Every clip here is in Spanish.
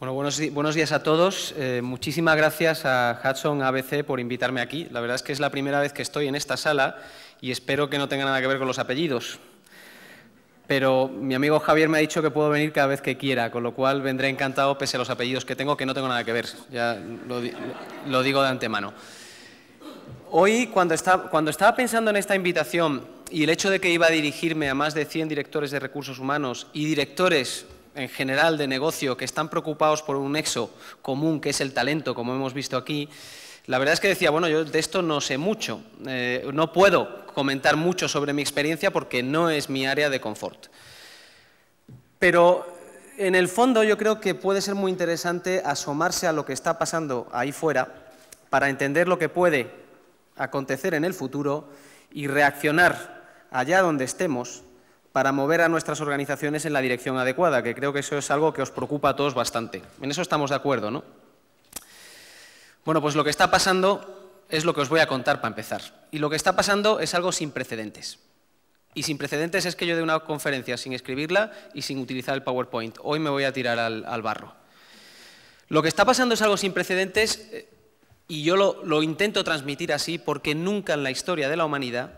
buenos, días a todos. Eh, muchísimas gracias a Hudson ABC por invitarme aquí. La verdad es que es la primera vez que estoy en esta sala y espero que no tenga nada que ver con los apellidos. Pero mi amigo Javier me ha dicho que puedo venir cada vez que quiera, con lo cual vendré encantado pese a los apellidos que tengo, que no tengo nada que ver. Ya lo, digo de antemano. Hoy, cuando, estaba cuando estaba pensando en esta invitación y el hecho de que iba a dirigirme a más de 100 directores de recursos humanos y directores en general de negocio que están preocupados por un nexo común que es el talento, como hemos visto aquí, la verdad es que decía, bueno, yo de esto no sé mucho, eh, no puedo comentar mucho sobre mi experiencia porque no es mi área de confort. Pero en el fondo yo creo que puede ser muy interesante asomarse a lo que está pasando ahí fuera para entender lo que puede acontecer en el futuro y reaccionar allá donde estemos para mover a nuestras organizaciones en la dirección adecuada, que creo que eso es algo que os preocupa a todos bastante. En eso estamos de acuerdo, ¿no? Bueno, pues lo que está pasando es lo que os voy a contar para empezar. Y lo que está pasando es algo sin precedentes. Y sin precedentes es que yo dé una conferencia sin escribirla y sin utilizar el PowerPoint. Hoy me voy a tirar al, barro. Lo que está pasando es algo sin precedentes eh, y yo lo intento transmitir así porque nunca en la historia de la humanidad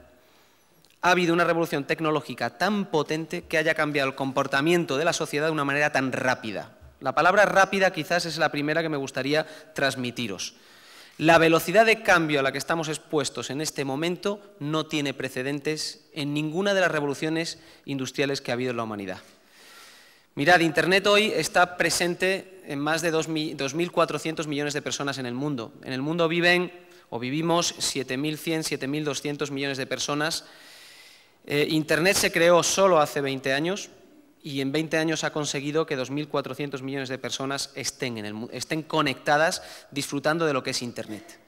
ha habido una revolución tecnológica tan potente que haya cambiado el comportamiento de la sociedad de una manera tan rápida. La palabra rápida quizás es la primera que me gustaría transmitiros. La velocidad de cambio a la que estamos expuestos en este momento no tiene precedentes en ninguna de las revoluciones industriales que ha habido en la humanidad. Mirad, Internet hoy está presente en más de 2.400 millones de personas en el mundo. En el mundo viven o vivimos 7.100, 7.200 millones de personas eh, Internet se creó solo hace 20 años y en 20 años ha conseguido que 2.400 millones de personas estén, estén conectadas disfrutando de lo que es Internet.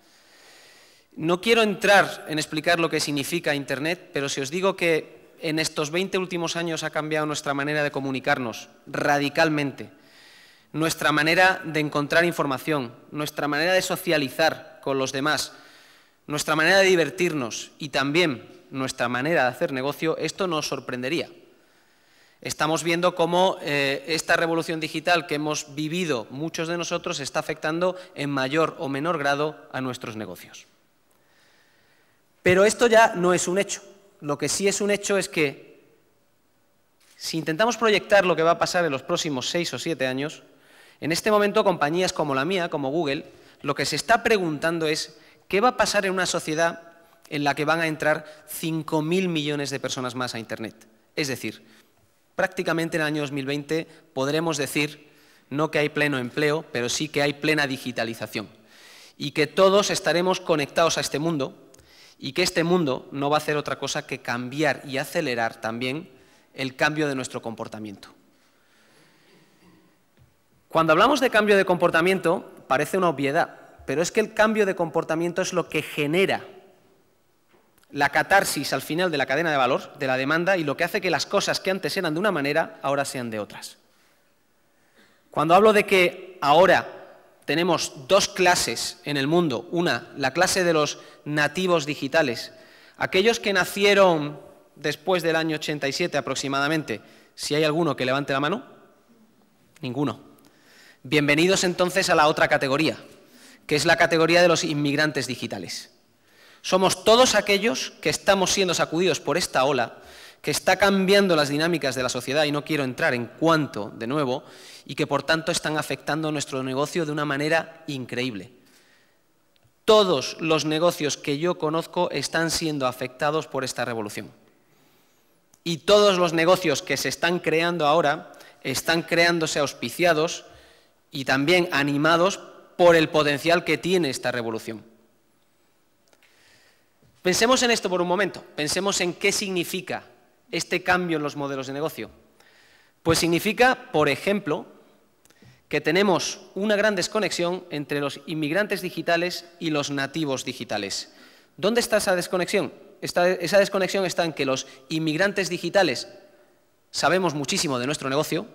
No quiero entrar en explicar lo que significa Internet, pero si os digo que en estos 20 últimos años ha cambiado nuestra manera de comunicarnos radicalmente, nuestra manera de encontrar información, nuestra manera de socializar con los demás, nuestra manera de divertirnos y también nuestra manera de hacer negocio, esto nos sorprendería. Estamos viendo cómo eh, esta revolución digital que hemos vivido muchos de nosotros está afectando en mayor o menor grado a nuestros negocios. Pero esto ya no es un hecho. Lo que sí es un hecho es que si intentamos proyectar lo que va a pasar en los próximos seis o siete años, en este momento compañías como la mía, como Google, lo que se está preguntando es qué va a pasar en una sociedad en la que van a entrar 5.000 millones de personas más a Internet. Es decir, prácticamente en el año 2020 podremos decir no que hay pleno empleo, pero sí que hay plena digitalización y que todos estaremos conectados a este mundo y que este mundo no va a hacer otra cosa que cambiar y acelerar también el cambio de nuestro comportamiento. Cuando hablamos de cambio de comportamiento parece una obviedad, pero es que el cambio de comportamiento es lo que genera la catarsis al final de la cadena de valor, de la demanda, y lo que hace que las cosas que antes eran de una manera, ahora sean de otras. Cuando hablo de que ahora tenemos dos clases en el mundo, una, la clase de los nativos digitales, aquellos que nacieron después del año 87 aproximadamente, si hay alguno que levante la mano, ninguno. Bienvenidos entonces a la otra categoría, que es la categoría de los inmigrantes digitales. Somos todos aquellos que estamos siendo sacudidos por esta ola que está cambiando las dinámicas de la sociedad, y no quiero entrar en cuánto de nuevo, y que por tanto están afectando nuestro negocio de una manera increíble. Todos los negocios que yo conozco están siendo afectados por esta revolución. Y todos los negocios que se están creando ahora están creándose auspiciados y también animados por el potencial que tiene esta revolución. Pensemos en esto por un momento, pensemos en qué significa este cambio en los modelos de negocio. Pues significa, por ejemplo, que tenemos una gran desconexión entre los inmigrantes digitales y los nativos digitales. ¿Dónde está esa desconexión? esa desconexión está en que los inmigrantes digitales sabemos muchísimo de nuestro negocio,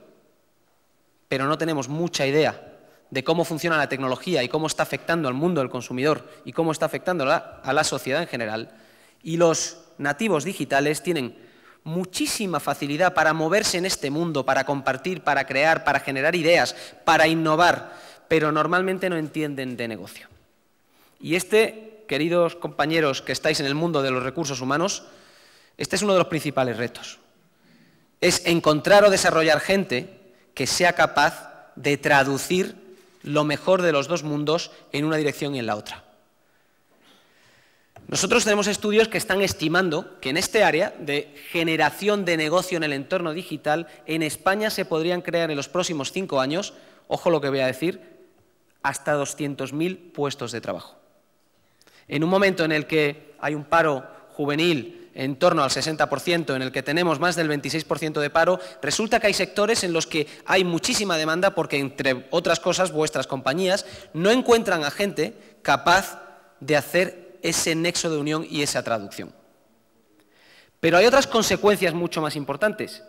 pero no tenemos mucha idea de cómo funciona la tecnología y cómo está afectando al mundo del consumidor y cómo está afectando a la, sociedad en general. Y los nativos digitales tienen muchísima facilidad para moverse en este mundo, para compartir, para crear, para generar ideas, para innovar, pero normalmente no entienden de negocio. Y este, queridos compañeros que estáis en el mundo de los recursos humanos, este es uno de los principales retos. Es encontrar o desarrollar gente que sea capaz de traducir lo mejor de los dos mundos en una dirección y en la otra. Nosotros tenemos estudios que están estimando que en este área de generación de negocio en el entorno digital, en España se podrían crear en los próximos cinco años, ojo lo que voy a decir, hasta 200.000 puestos de trabajo. En un momento en el que hay un paro juvenil en torno al 60%, en el que tenemos más del 26% de paro, resulta que hay sectores en los que hay muchísima demanda porque, entre otras cosas, vuestras compañías no encuentran a gente capaz de hacer ese nexo de unión y esa traducción. Pero hay otras consecuencias mucho más importantes,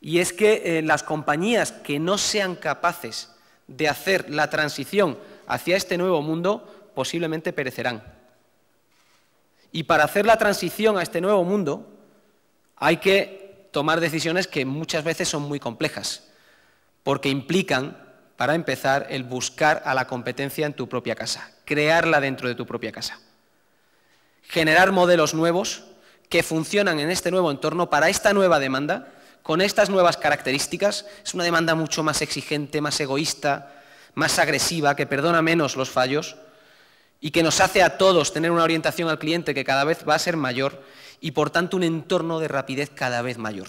y es que eh, las compañías que no sean capaces de hacer la transición hacia este nuevo mundo posiblemente perecerán y para hacer la transición a este nuevo mundo hay que tomar decisiones que muchas veces son muy complejas, porque implican, para empezar, el buscar a la competencia en tu propia casa, crearla dentro de tu propia casa, generar modelos nuevos que funcionan en este nuevo entorno para esta nueva demanda, con estas nuevas características. Es una demanda mucho más exigente, más egoísta, más agresiva, que perdona menos los fallos y que nos hace a todos tener una orientación al cliente que cada vez va a ser mayor y por tanto un entorno de rapidez cada vez mayor.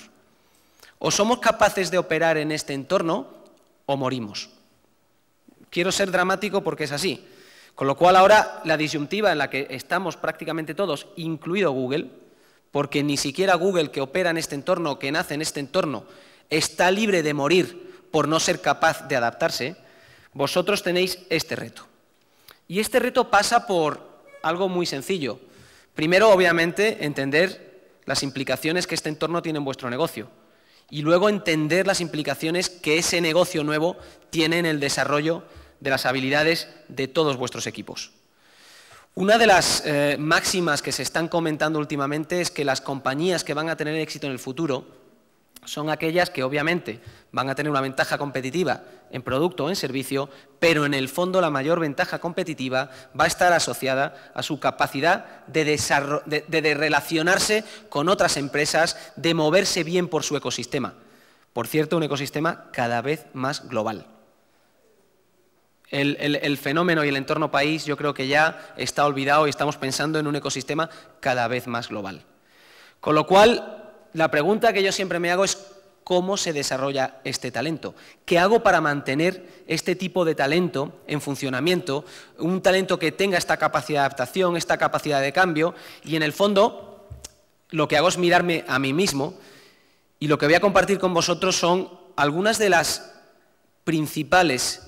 O somos capaces de operar en este entorno o morimos. Quiero ser dramático porque es así. Con lo cual ahora la disyuntiva en la que estamos prácticamente todos, incluido Google, porque ni siquiera Google que opera en este entorno, que nace en este entorno, está libre de morir por no ser capaz de adaptarse, vosotros tenéis este reto. Y este reto pasa por algo muy sencillo. Primero, obviamente, entender las implicaciones que este entorno tiene en vuestro negocio. Y luego entender las implicaciones que ese negocio nuevo tiene en el desarrollo de las habilidades de todos vuestros equipos. Una de las eh, máximas que se están comentando últimamente es que las compañías que van a tener éxito en el futuro son aquellas que obviamente van a tener una ventaja competitiva en producto o en servicio, pero en el fondo la mayor ventaja competitiva va a estar asociada a su capacidad de, relacionarse con otras empresas, de moverse bien por su ecosistema. Por cierto, un ecosistema cada vez más global. el, fenómeno y el entorno país yo creo que ya está olvidado y estamos pensando en un ecosistema cada vez más global. Con lo cual, la pregunta que yo siempre me hago es cómo se desarrolla este talento. ¿Qué hago para mantener este tipo de talento en funcionamiento? Un talento que tenga esta capacidad de adaptación, esta capacidad de cambio. Y en el fondo, lo que hago es mirarme a mí mismo. Y lo que voy a compartir con vosotros son algunas de las principales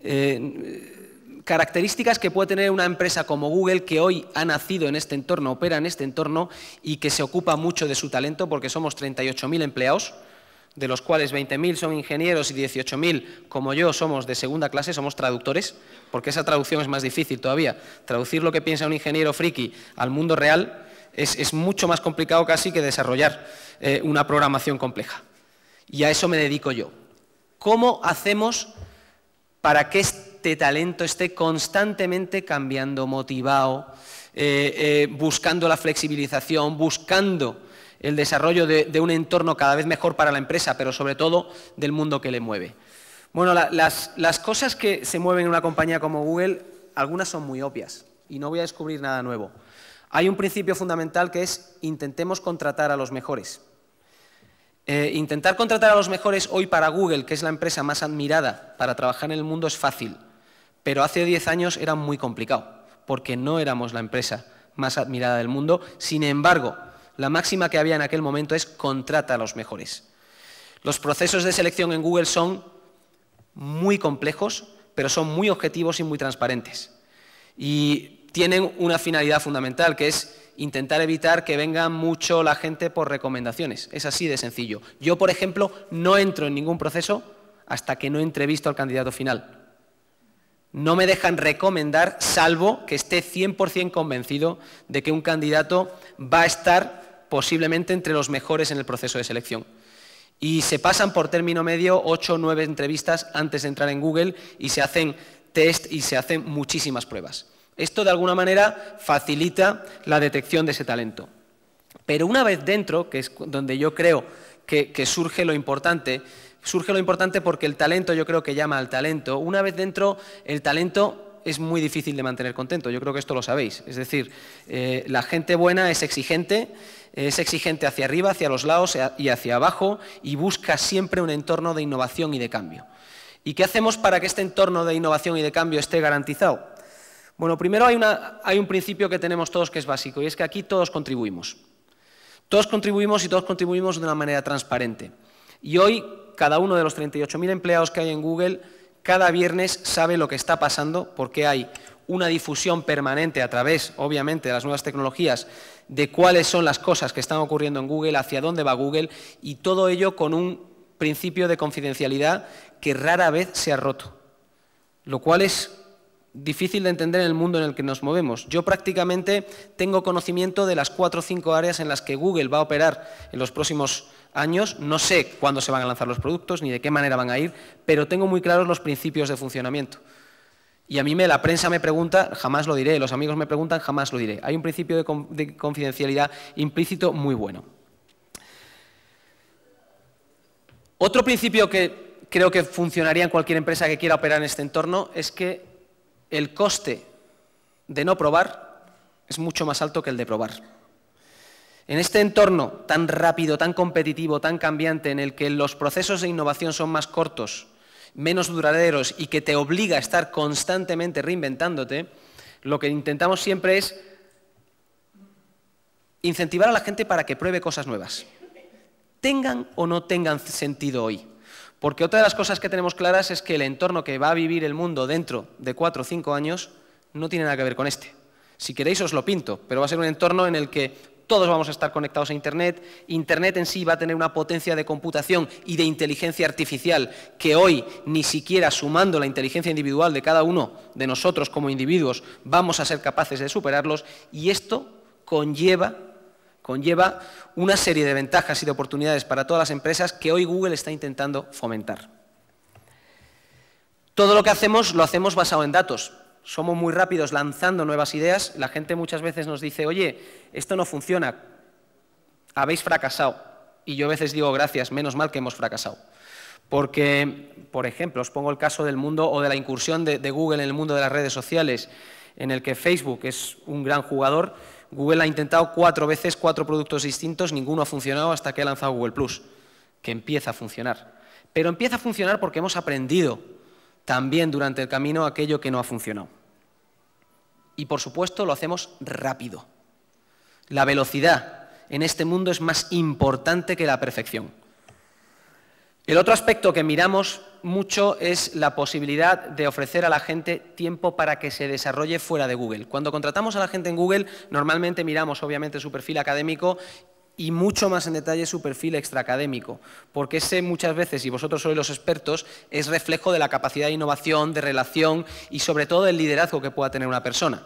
eh, características que puede tener una empresa como Google que hoy ha nacido en este entorno, opera en este entorno y que se ocupa mucho de su talento porque somos 38.000 empleados, de los cuales 20.000 son ingenieros y 18.000, como yo, somos de segunda clase, somos traductores, porque esa traducción es más difícil todavía. Traducir lo que piensa un ingeniero friki al mundo real es, mucho más complicado casi que desarrollar eh, una programación compleja. Y a eso me dedico yo. ¿Cómo hacemos para que este talento esté constantemente cambiando, motivado, eh, eh, buscando la flexibilización, buscando el desarrollo de, un entorno cada vez mejor para la empresa, pero sobre todo del mundo que le mueve. Bueno, las, cosas que se mueven en una compañía como Google, algunas son muy obvias y no voy a descubrir nada nuevo. Hay un principio fundamental que es intentemos contratar a los mejores. Eh, intentar contratar a los mejores hoy para Google, que es la empresa más admirada para trabajar en el mundo, es fácil. Pero hace 10 años era muy complicado, porque no éramos la empresa más admirada del mundo. Sin embargo, la máxima que había en aquel momento es contrata a los mejores. Los procesos de selección en Google son muy complejos, pero son muy objetivos y muy transparentes. Y tienen una finalidad fundamental, que es intentar evitar que venga mucho la gente por recomendaciones. Es así de sencillo. Yo, por ejemplo, no entro en ningún proceso hasta que no entrevisto al candidato final no me dejan recomendar, salvo que esté 100% convencido de que un candidato va a estar posiblemente entre los mejores en el proceso de selección. Y se pasan por término medio 8 o 9 entrevistas antes de entrar en Google y se hacen test y se hacen muchísimas pruebas. Esto de alguna manera facilita la detección de ese talento. Pero una vez dentro, que es donde yo creo que, que surge lo importante, surge lo importante porque el talento yo creo que llama al talento. Una vez dentro, el talento es muy difícil de mantener contento. Yo creo que esto lo sabéis. Es decir, eh, la gente buena es exigente, es exigente hacia arriba, hacia los lados eh, y hacia abajo y busca siempre un entorno de innovación y de cambio. ¿Y qué hacemos para que este entorno de innovación y de cambio esté garantizado? Bueno, primero hay, una, hay un principio que tenemos todos que es básico y es que aquí todos contribuimos. Todos contribuimos y todos contribuimos de una manera transparente. Y hoy cada uno de los 38.000 empleados que hay en Google cada viernes sabe lo que está pasando porque hay una difusión permanente a través, obviamente, de las nuevas tecnologías, de cuáles son las cosas que están ocurriendo en Google, hacia dónde va Google, y todo ello con un principio de confidencialidad que rara vez se ha roto, lo cual es difícil de entender en el mundo en el que nos movemos. Yo prácticamente tengo conocimiento de las cuatro o cinco áreas en las que Google va a operar en los próximos años. No sé cuándo se van a lanzar los productos ni de qué manera van a ir, pero tengo muy claros los principios de funcionamiento. Y a mí me, la prensa me pregunta, jamás lo diré, los amigos me preguntan, jamás lo diré. Hay un principio de confidencialidad implícito muy bueno. Otro principio que creo que funcionaría en cualquier empresa que quiera operar en este entorno es que el coste de no probar es mucho más alto que el de probar. En este entorno tan rápido, tan competitivo, tan cambiante, en el que los procesos de innovación son más cortos, menos duraderos y que te obliga a estar constantemente reinventándote, lo que intentamos siempre es incentivar a la gente para que pruebe cosas nuevas, tengan o no tengan sentido hoy. Porque otra de las cosas que tenemos claras es que el entorno que va a vivir el mundo dentro de cuatro o cinco años no tiene nada que ver con este. Si queréis os lo pinto, pero va a ser un entorno en el que todos vamos a estar conectados a Internet. Internet en sí va a tener una potencia de computación y de inteligencia artificial que hoy, ni siquiera sumando la inteligencia individual de cada uno de nosotros como individuos, vamos a ser capaces de superarlos. Y esto conlleva, una serie de ventajas y de oportunidades para todas las empresas que hoy Google está intentando fomentar. Todo lo que hacemos lo hacemos basado en datos, somos muy rápidos lanzando nuevas ideas, la gente muchas veces nos dice, oye, esto no funciona, habéis fracasado. Y yo a veces digo, gracias, menos mal que hemos fracasado. Porque, por ejemplo, os pongo el caso del mundo o de la incursión de, Google en el mundo de las redes sociales, en el que Facebook es un gran jugador. Google ha intentado cuatro veces cuatro productos distintos, ninguno ha funcionado hasta que ha lanzado Google Plus, que empieza a funcionar. Pero empieza a funcionar porque hemos aprendido también durante el camino aquello que no ha funcionado. Y por supuesto lo hacemos rápido. La velocidad en este mundo es más importante que la perfección. El otro aspecto que miramos mucho es la posibilidad de ofrecer a la gente tiempo para que se desarrolle fuera de Google. Cuando contratamos a la gente en Google, normalmente miramos obviamente su perfil académico y mucho más en detalle su perfil extraacadémico, porque ese muchas veces, y vosotros sois los expertos, es reflejo de la capacidad de innovación, de relación y sobre todo del liderazgo que pueda tener una persona.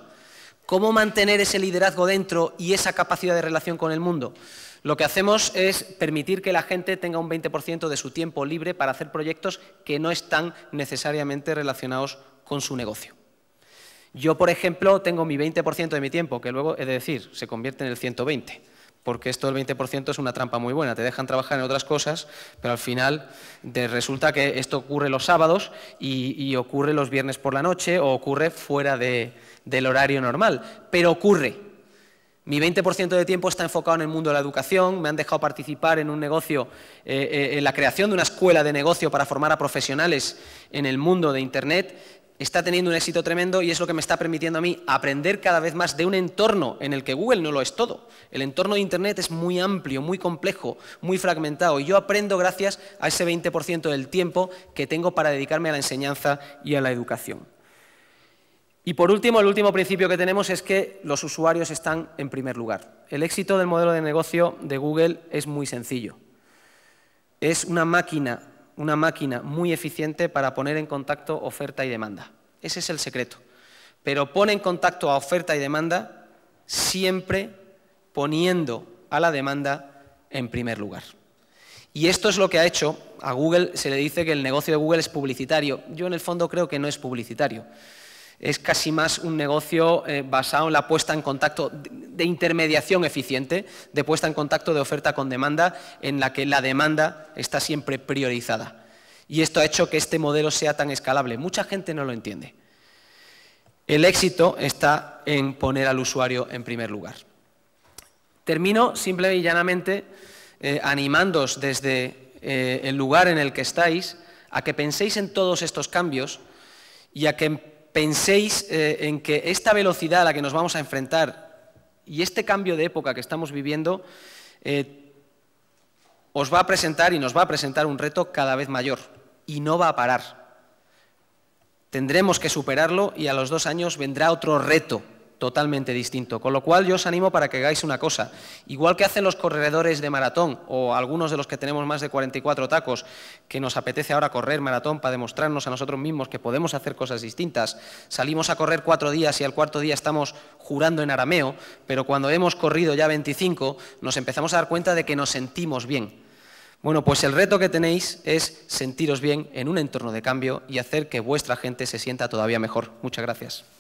¿Cómo mantener ese liderazgo dentro y esa capacidad de relación con el mundo? Lo que hacemos es permitir que la gente tenga un 20% de su tiempo libre para hacer proyectos que no están necesariamente relacionados con su negocio. Yo, por ejemplo, tengo mi 20% de mi tiempo, que luego, es decir, se convierte en el 120% porque esto del 20% es una trampa muy buena. Te dejan trabajar en otras cosas, pero al final te resulta que esto ocurre los sábados y, ocurre los viernes por la noche o ocurre fuera del horario normal. Pero ocurre. Mi 20% de tiempo está enfocado en el mundo de la educación, me han dejado participar en un negocio, eh, eh, en la creación de una escuela de negocio para formar a profesionales en el mundo de Internet, está teniendo un éxito tremendo y es lo que me está permitiendo a mí aprender cada vez más de un entorno en el que Google no lo es todo. El entorno de Internet es muy amplio, muy complejo, muy fragmentado y yo aprendo gracias a ese 20% del tiempo que tengo para dedicarme a la enseñanza y a la educación. Y por último, el último principio que tenemos es que los usuarios están en primer lugar. El éxito del modelo de negocio de Google es muy sencillo. Es una máquina una máquina muy eficiente para poner en contacto oferta y demanda. Ese es el secreto. Pero pone en contacto a oferta y demanda siempre poniendo a la demanda en primer lugar. Y esto es lo que ha hecho. A Google se le dice que el negocio de Google es publicitario. Yo en el fondo creo que no es publicitario es casi más un negocio eh, basado en la puesta en contacto de, intermediación eficiente, de puesta en contacto de oferta con demanda, en la que la demanda está siempre priorizada. Y esto ha hecho que este modelo sea tan escalable. Mucha gente no lo entiende. El éxito está en poner al usuario en primer lugar. Termino simple y llanamente eh, animándoos desde eh, el lugar en el que estáis a que penséis en todos estos cambios y a que penséis eh, en que esta velocidad a la que nos vamos a enfrentar y este cambio de época que estamos viviendo eh, os va a presentar y nos va a presentar un reto cada vez mayor y no va a parar. Tendremos que superarlo y a los dos años vendrá otro reto totalmente distinto. Con lo cual yo os animo para que hagáis una cosa. Igual que hacen los corredores de maratón o algunos de los que tenemos más de 44 tacos, que nos apetece ahora correr maratón para demostrarnos a nosotros mismos que podemos hacer cosas distintas. Salimos a correr cuatro días y al cuarto día estamos jurando en arameo, pero cuando hemos corrido ya 25 nos empezamos a dar cuenta de que nos sentimos bien. Bueno, pues el reto que tenéis es sentiros bien en un entorno de cambio y hacer que vuestra gente se sienta todavía mejor. Muchas gracias.